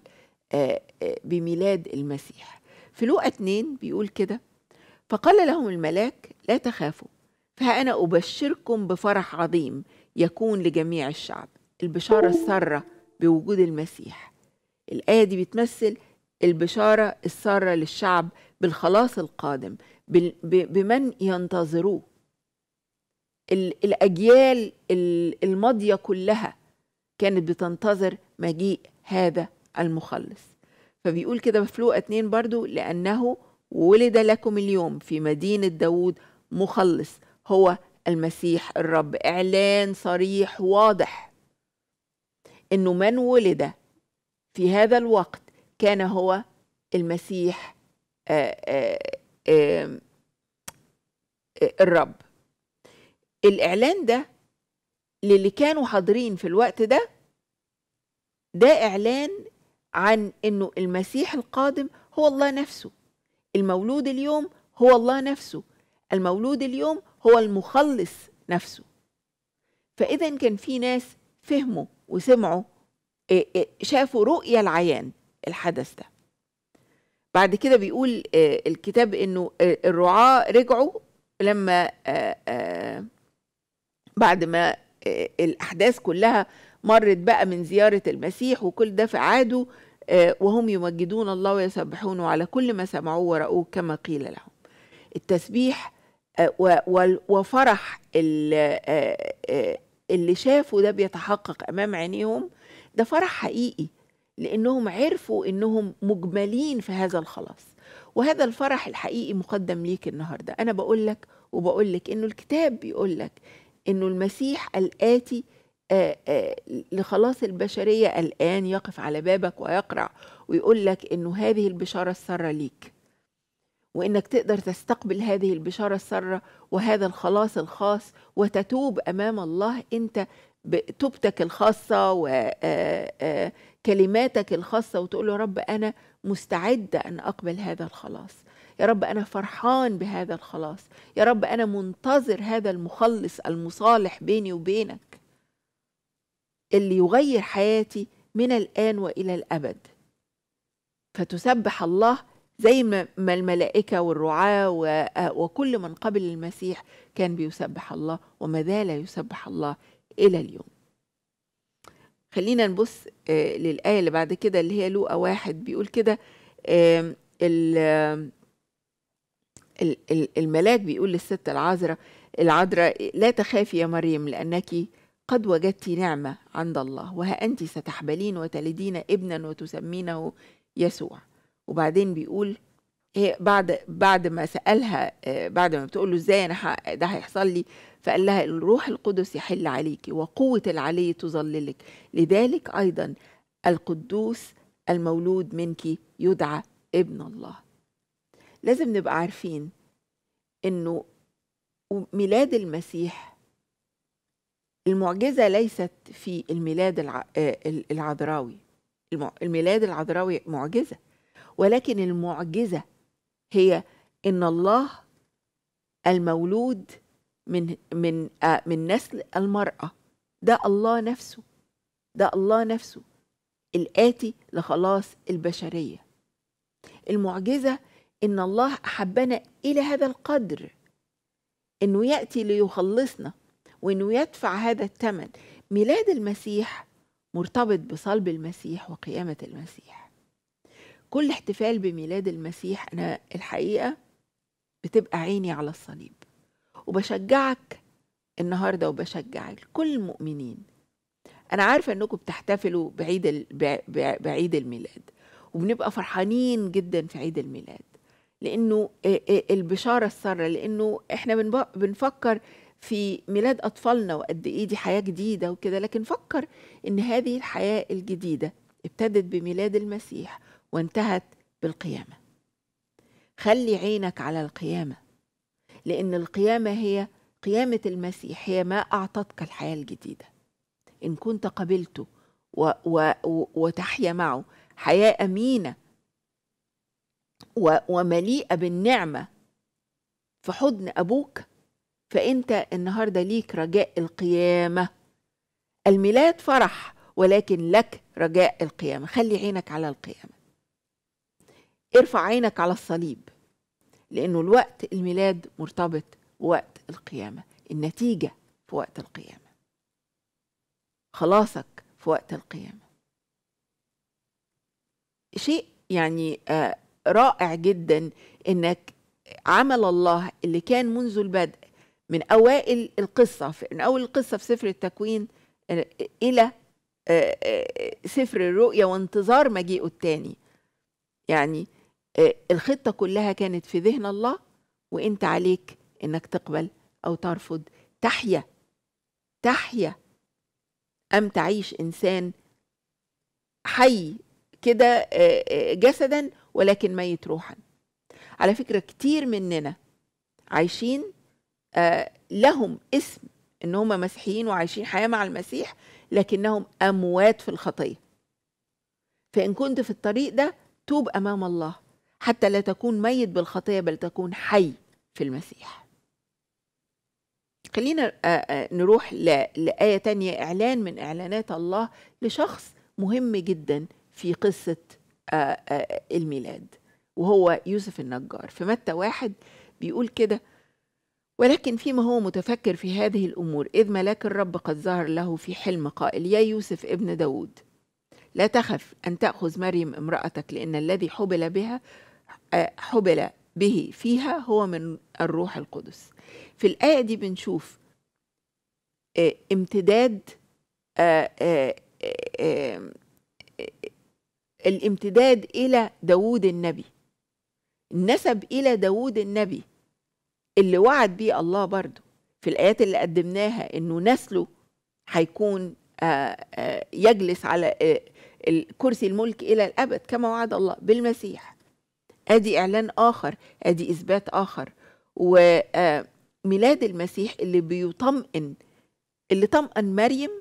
بميلاد المسيح في لوقا اتنين بيقول كده فقال لهم الملاك لا تخافوا فها أنا أبشركم بفرح عظيم يكون لجميع الشعب البشارة السارة بوجود المسيح الآية دي بتمثل البشارة السارة للشعب بالخلاص القادم بمن ينتظروه الأجيال الماضية كلها كانت بتنتظر مجيء هذا المخلص فبيقول كده مفلوقة اتنين برضو لأنه ولد لكم اليوم في مدينة داود مخلص هو المسيح الرب إعلان صريح واضح إنه من ولد في هذا الوقت كان هو المسيح آه، آه، آه، الرب الإعلان ده للي كانوا حاضرين في الوقت ده ده إعلان عن إنه المسيح القادم هو الله نفسه المولود اليوم هو الله نفسه المولود اليوم هو المخلص نفسه فإذا كان في ناس فهموا وسمعوا إيه، إيه، شافوا رؤية العيان الحدث ده بعد كده بيقول آه، الكتاب انه آه، الرعاة رجعوا لما آه، بعد ما الاحداث كلها مرت بقى من زيارة المسيح وكل ده فعادوا وهم يمجدون الله ويسبحونه على كل ما سمعوه ورأوه كما قيل لهم التسبيح وفرح اللي شافوا ده بيتحقق أمام عينيهم ده فرح حقيقي لانهم عرفوا انهم مجملين في هذا الخلاص وهذا الفرح الحقيقي مقدم ليك النهارده انا بقول لك وبقول لك انه الكتاب بيقول لك انه المسيح الاتي آآ آآ لخلاص البشريه الان يقف على بابك ويقرع ويقول لك انه هذه البشاره الساره ليك وانك تقدر تستقبل هذه البشاره الساره وهذا الخلاص الخاص وتتوب امام الله انت بتوبتك الخاصة وكلماتك آه، آه، الخاصة وتقول له رب أنا مستعدة أن أقبل هذا الخلاص يا رب أنا فرحان بهذا الخلاص يا رب أنا منتظر هذا المخلص المصالح بيني وبينك اللي يغير حياتي من الآن وإلى الأبد فتسبح الله زي ما الملائكة والرعاة آه، وكل من قبل المسيح كان بيسبح الله وما زال يسبح الله إلى اليوم خلينا نبص آه، للآية اللي بعد كده اللي هي لوقا واحد بيقول كده الملاك بيقول للست العذراء العذراء لا تخافي يا مريم لأنك قد وجدت نعمة عند الله وها أنت ستحبلين وتلدين ابنا وتسمينه يسوع وبعدين بيقول هي بعد بعد ما سالها آه، بعد ما بتقول له ازاي انا ده هيحصل لي فقال لها الروح القدس يحل عليك وقوه العلي تظللك لذلك ايضا القدوس المولود منك يدعى ابن الله لازم نبقى عارفين انه ميلاد المسيح المعجزه ليست في الميلاد آه، العذراوي الميلاد العذراوي معجزه ولكن المعجزه هي ان الله المولود من من آه، من نسل المرأة ده الله نفسه ده الله نفسه الآتي لخلاص البشرية المعجزة إن الله أحبنا إلى هذا القدر إنه يأتي ليخلصنا وإنه يدفع هذا الثمن ميلاد المسيح مرتبط بصلب المسيح وقيامة المسيح كل احتفال بميلاد المسيح أنا الحقيقة بتبقى عيني على الصليب وبشجعك النهاردة وبشجعك كل المؤمنين أنا عارفة أنكم بتحتفلوا بعيد, بعيد الميلاد وبنبقى فرحانين جدا في عيد الميلاد لأنه البشارة السارة لأنه إحنا بنفكر في ميلاد أطفالنا وقد إيه دي حياة جديدة وكده لكن فكر إن هذه الحياة الجديدة ابتدت بميلاد المسيح وانتهت بالقيامة خلي عينك على القيامة لأن القيامة هي قيامة المسيح هي ما أعطتك الحياة الجديدة إن كنت قبلته و و وتحيا معه حياة أمينة و ومليئة بالنعمة في حضن أبوك فأنت النهاردة ليك رجاء القيامة الميلاد فرح ولكن لك رجاء القيامة خلي عينك على القيامة ارفع عينك على الصليب لأنه الوقت الميلاد مرتبط بوقت القيامة النتيجة في وقت القيامة خلاصك في وقت القيامة شيء يعني آه، رائع جدا انك عمل الله اللي كان منذ البدء من اوائل القصه من اول القصه في سفر التكوين آه، الى آه، سفر الرؤيا وانتظار مجيئه الثاني يعني آه، الخطة كلها كانت في ذهن الله وانت عليك انك تقبل او ترفض تحيا تحيا ام تعيش انسان حي كده آه، آه، جسدا ولكن ميت روحا على فكرة كتير مننا عايشين لهم اسم ان هم مسيحيين وعايشين حياة مع المسيح لكنهم اموات في الخطيه فإن كنت في الطريق ده توب أمام الله حتى لا تكون ميت بالخطيه بل تكون حي في المسيح خلينا آه، آه، نروح لآية تانية إعلان من إعلانات الله لشخص مهم جدا في قصة آه، الميلاد وهو يوسف النجار في متى واحد بيقول كده ولكن فيما هو متفكر في هذه الأمور إذ ملاك الرب قد ظهر له في حلم قائل يا يوسف ابن داود لا تخف أن تأخذ مريم امرأتك لأن الذي حبل بها حبل به فيها هو من الروح القدس في الآية دي بنشوف آه، امتداد آه، آه، الامتداد إلى داود النبي النسب إلى داود النبي اللي وعد بيه الله برضه في الآيات اللي قدمناها إنه نسله هيكون يجلس على كرسي الملك إلى الأبد كما وعد الله بالمسيح ادي اعلان اخر ادي اثبات اخر وميلاد آه، المسيح اللي بيطمئن اللي طمئن مريم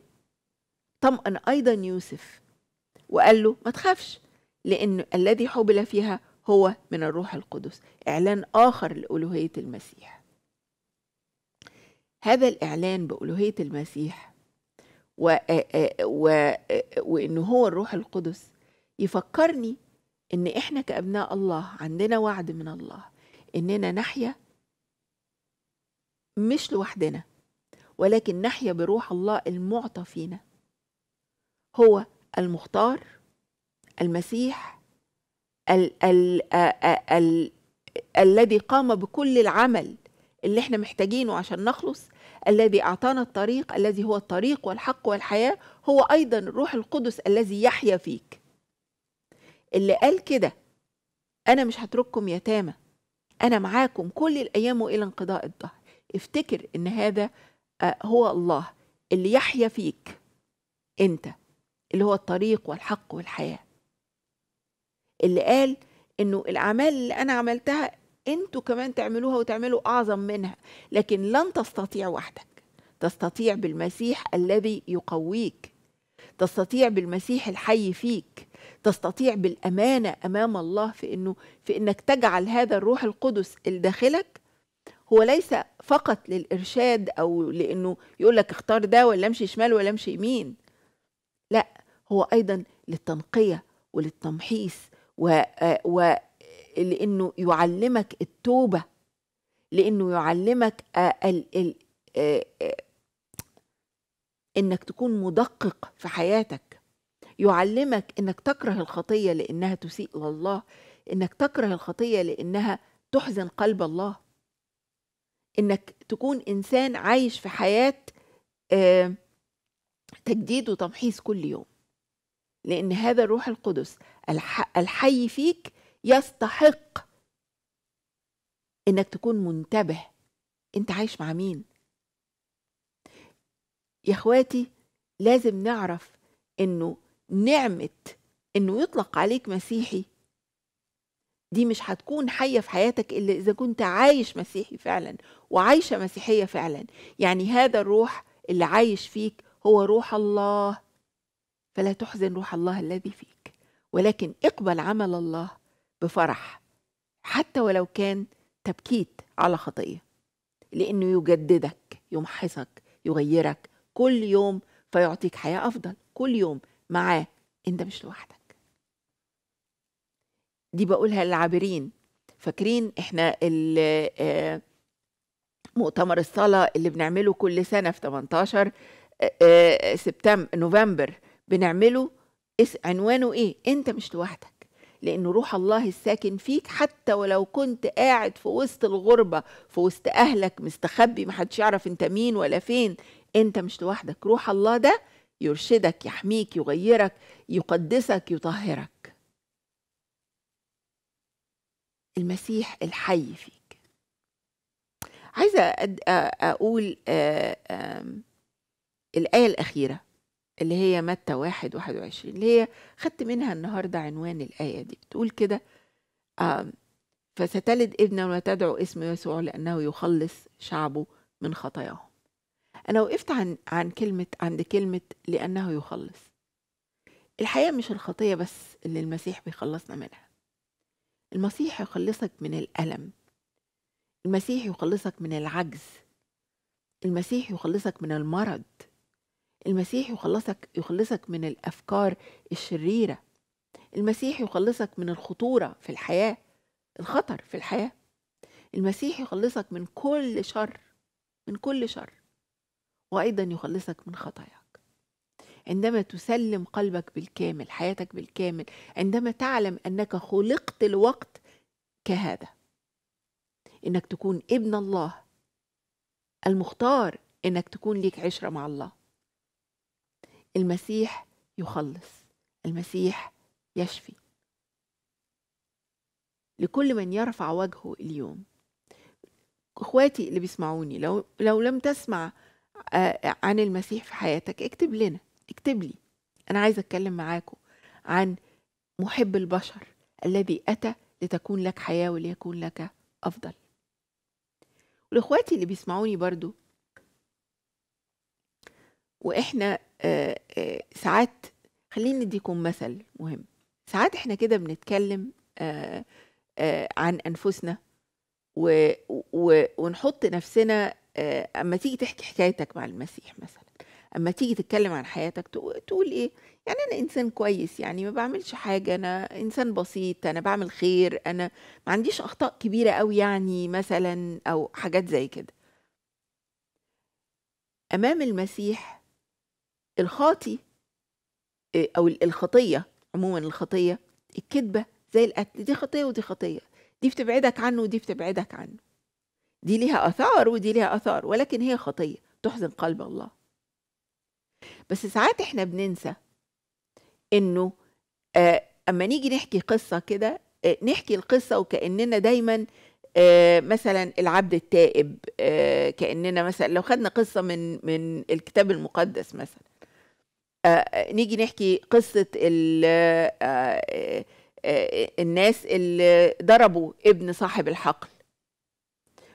طمئن ايضا يوسف وقال له ما تخافش لان الذي حبل فيها هو من الروح القدس اعلان اخر لالوهيه المسيح هذا الاعلان بالوهيه المسيح آه، آه، وانه هو الروح القدس يفكرني ان احنا كابناء الله عندنا وعد من الله اننا نحيا مش لوحدنا ولكن نحيا بروح الله المعطى فينا هو المختار المسيح ال ال ال ال الذي قام بكل العمل اللي احنا محتاجينه عشان نخلص الذي اعطانا الطريق الذي هو الطريق والحق والحياه هو ايضا الروح القدس الذي يحيا فيك اللي قال كده أنا مش هترككم يتامى أنا معاكم كل الأيام وإلى انقضاء الظهر افتكر إن هذا آه، هو الله اللي يحيا فيك أنت اللي هو الطريق والحق والحياة اللي قال إنه الأعمال اللي أنا عملتها أنتوا كمان تعملوها وتعملوا أعظم منها لكن لن تستطيع وحدك تستطيع بالمسيح الذي يقويك تستطيع بالمسيح الحي فيك تستطيع بالامانه امام الله في انه في انك تجعل هذا الروح القدس الداخلك هو ليس فقط للارشاد او لانه يقول لك اختار ده ولا امشي شمال ولا امشي يمين لا هو ايضا للتنقيه وللتمحيص ولإنه و آه، يعلمك التوبه لانه يعلمك آه، ال ال آه، انك تكون مدقق في حياتك يعلمك انك تكره الخطيه لانها تسيء الى الله انك تكره الخطيه لانها تحزن قلب الله انك تكون انسان عايش في حياه تجديد وتمحيص كل يوم لان هذا الروح القدس الحي فيك يستحق انك تكون منتبه انت عايش مع مين يا اخواتي لازم نعرف انه نعمة إنه يطلق عليك مسيحي دي مش هتكون حية في حياتك إلا إذا كنت عايش مسيحي فعلا وعايشة مسيحية فعلا يعني هذا الروح اللي عايش فيك هو روح الله فلا تحزن روح الله الذي فيك ولكن اقبل عمل الله بفرح حتى ولو كان تبكيت على خطية لأنه يجددك يمحصك يغيرك كل يوم فيعطيك حياة أفضل كل يوم معاه انت مش لوحدك دي بقولها للعابرين فاكرين احنا آه، مؤتمر الصلاة اللي بنعمله كل سنة في 18 آه، آه، سبتمبر نوفمبر بنعمله عنوانه ايه انت مش لوحدك لأن روح الله الساكن فيك حتى ولو كنت قاعد في وسط الغربة في وسط أهلك مستخبي محدش يعرف أنت مين ولا فين أنت مش لوحدك روح الله ده يرشدك يحميك يغيرك يقدسك يطهرك المسيح الحي فيك عايزة أقول الآية الأخيرة اللي هي متى واحد واحد وعشرين اللي هي خدت منها النهاردة عنوان الآية دي بتقول كده فستلد ابنا وتدعو اسم يسوع لأنه يخلص شعبه من خطاياهم أنا وقفت عن عن كلمة عند كلمة لأنه يخلص الحقيقة مش الخطية بس اللي المسيح بيخلصنا منها المسيح يخلصك من الألم المسيح يخلصك من العجز المسيح يخلصك من المرض المسيح يخلصك يخلصك من الأفكار الشريرة المسيح يخلصك من الخطورة في الحياة الخطر في الحياة المسيح يخلصك من كل شر من كل شر وأيضا يخلصك من خطاياك عندما تسلم قلبك بالكامل حياتك بالكامل عندما تعلم أنك خلقت الوقت كهذا انك تكون ابن الله المختار انك تكون ليك عشره مع الله المسيح يخلص المسيح يشفي لكل من يرفع وجهه اليوم اخواتي اللي بيسمعوني لو لو لم تسمع آه، عن المسيح في حياتك اكتب لنا اكتب لي أنا عايزة أتكلم معاكم عن محب البشر الذي أتى لتكون لك حياة وليكون لك أفضل واخواتي اللي بيسمعوني برضو وإحنا آه، آه، ساعات خليني نديكم مثل مهم ساعات إحنا كده بنتكلم عن أنفسنا و... و... ونحط نفسنا آه، اما تيجي تحكي حكايتك مع المسيح مثلا اما تيجي تتكلم عن حياتك تقول ايه يعني انا انسان كويس يعني ما بعملش حاجه انا انسان بسيط انا بعمل خير انا ما عنديش اخطاء كبيره قوي يعني مثلا او حاجات زي كده امام المسيح الخاطي آه، او الخطيه عموما الخطيه الكذبه زي القتل دي خطيه ودي خطيه دي بتبعدك عنه ودي بتبعدك عنه دي ليها اثار ودي ليها اثار ولكن هي خطيه تحزن قلب الله بس ساعات احنا بننسى انه آه اما نيجي نحكي قصه كده آه نحكي القصه وكاننا دايما آه مثلا العبد التائب آه كاننا مثلا لو خدنا قصه من من الكتاب المقدس مثلا آه, آه، نيجي نحكي قصه ال آه، آه،, آه آه الناس اللي ضربوا ابن صاحب الحقل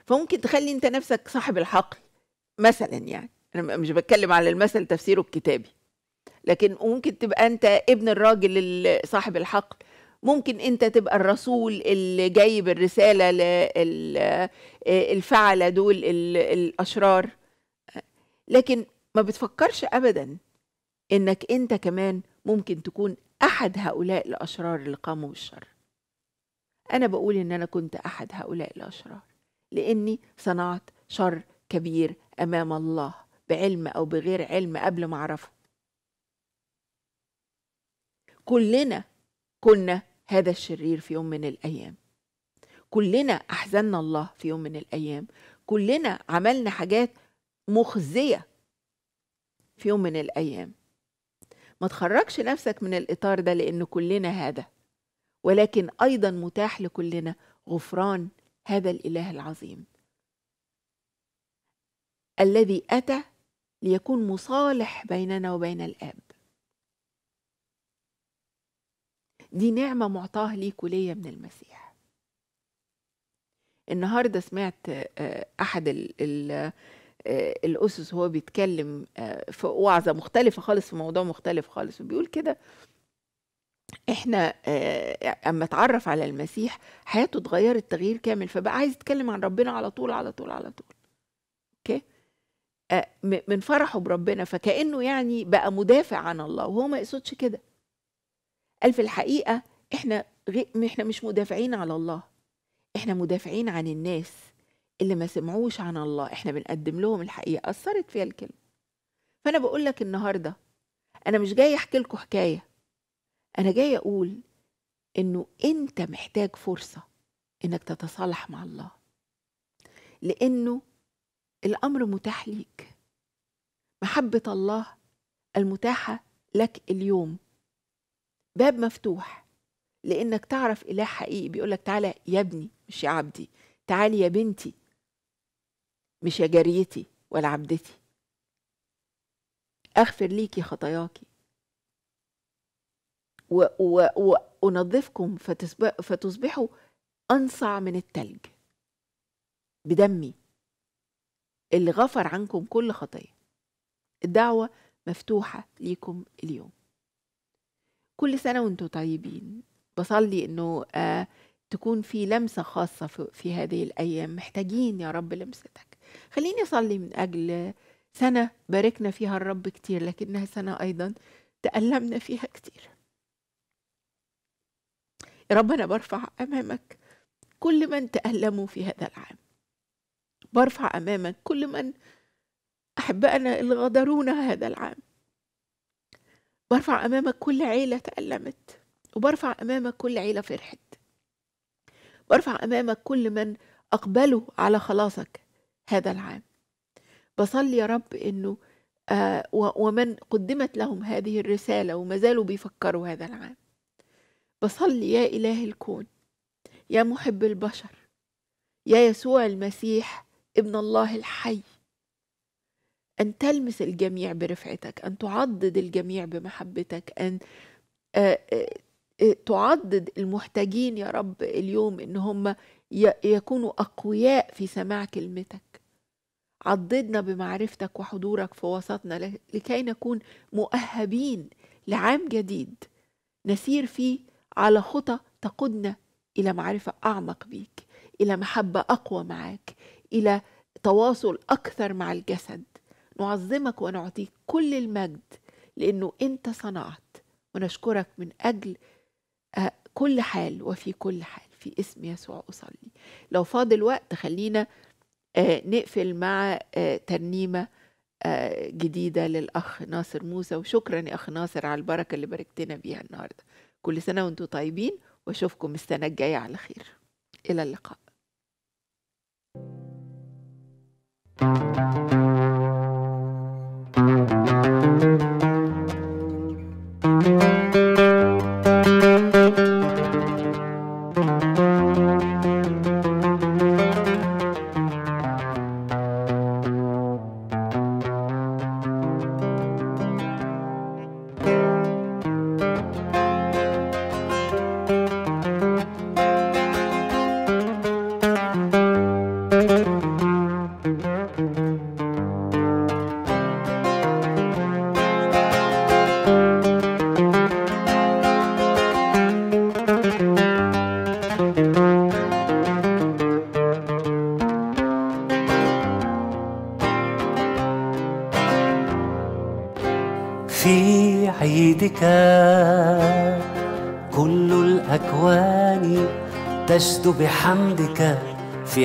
فممكن تخلي انت نفسك صاحب الحقل مثلا يعني انا مش بتكلم على المثل تفسيره الكتابي لكن ممكن تبقى انت ابن الراجل صاحب الحقل ممكن انت تبقى الرسول اللي جايب الرساله للفعله آه، دول الاشرار لكن ما بتفكرش ابدا انك انت كمان ممكن تكون احد هؤلاء الاشرار اللي قاموا بالشر انا بقول ان انا كنت احد هؤلاء الاشرار لاني صنعت شر كبير امام الله بعلم او بغير علم قبل ما اعرفه كلنا كنا هذا الشرير في يوم من الايام كلنا احزنا الله في يوم من الايام كلنا عملنا حاجات مخزيه في يوم من الايام ما تخرجش نفسك من الاطار ده لان كلنا هذا ولكن ايضا متاح لكلنا غفران هذا الاله العظيم الذي اتى ليكون مصالح بيننا وبين الاب دي نعمه معطاه ليك وليا من المسيح النهارده سمعت آه، احد آه، الاسس هو بيتكلم آه، في وعظه مختلفه خالص في موضوع مختلف خالص وبيقول كده احنا آه، اما اتعرف على المسيح حياته اتغيرت تغيير كامل فبقى عايز يتكلم عن ربنا على طول على طول على طول اوكي آه، من فرحه بربنا فكانه يعني بقى مدافع عن الله وهو ما يقصدش كده قال في الحقيقه احنا احنا مش مدافعين على الله احنا مدافعين عن الناس اللي ما سمعوش عن الله احنا بنقدم لهم الحقيقه اثرت فيها الكلمه فانا بقول لك النهارده انا مش جاي احكي لكم حكايه انا جاي اقول انه انت محتاج فرصه انك تتصالح مع الله لانه الامر متاح ليك محبه الله المتاحه لك اليوم باب مفتوح لانك تعرف اله حقيقي بيقولك تعالى يا ابني مش يا عبدي تعالي يا بنتي مش يا جاريتي ولا عبدتي اغفر ليكي خطاياكي وأنظفكم فتصبحوا أنصع من التلج بدمي اللي غفر عنكم كل خطية الدعوة مفتوحة ليكم اليوم كل سنة وانتم طيبين بصلي انه آه تكون في لمسة خاصة في هذه الأيام محتاجين يا رب لمستك خليني أصلي من أجل سنة باركنا فيها الرب كتير لكنها سنة أيضا تألمنا فيها كتير يا رب أنا برفع أمامك كل من تألموا في هذا العام برفع أمامك كل من أحبائنا اللي غادرونا هذا العام برفع أمامك كل عيلة تألمت وبرفع أمامك كل عيلة فرحت برفع أمامك كل من أقبلوا على خلاصك هذا العام بصلي يا رب إنه آه ومن قدمت لهم هذه الرسالة وما زالوا بيفكروا هذا العام بصلي يا إله الكون يا محب البشر يا يسوع المسيح ابن الله الحي أن تلمس الجميع برفعتك أن تعضد الجميع بمحبتك أن آه، آه، آه، تعضد المحتاجين يا رب اليوم ان هم يكونوا اقوياء في سماع كلمتك عضدنا بمعرفتك وحضورك في وسطنا لكي نكون مؤهبين لعام جديد نسير فيه على خطى تقودنا إلى معرفة أعمق بيك إلى محبة أقوى معاك إلى تواصل أكثر مع الجسد نعظمك ونعطيك كل المجد لأنه أنت صنعت ونشكرك من أجل آه، كل حال وفي كل حال في اسم يسوع أصلي لو فاضل وقت خلينا آه، نقفل مع آه، ترنيمة جديدة للأخ ناصر موسى وشكرا يا أخ ناصر على البركة اللي باركتنا بيها النهاردة كل سنة وانتم طيبين واشوفكم السنة الجاية على خير إلى اللقاء thank you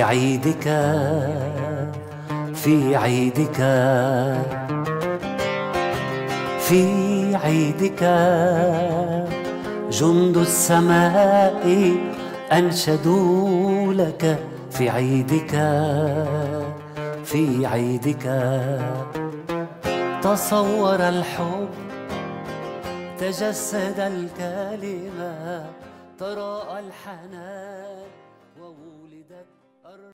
عيدك في عيدك في عيدك جند السماء أنشدوا لك في عيدك في عيدك تصور الحب تجسد الكلمة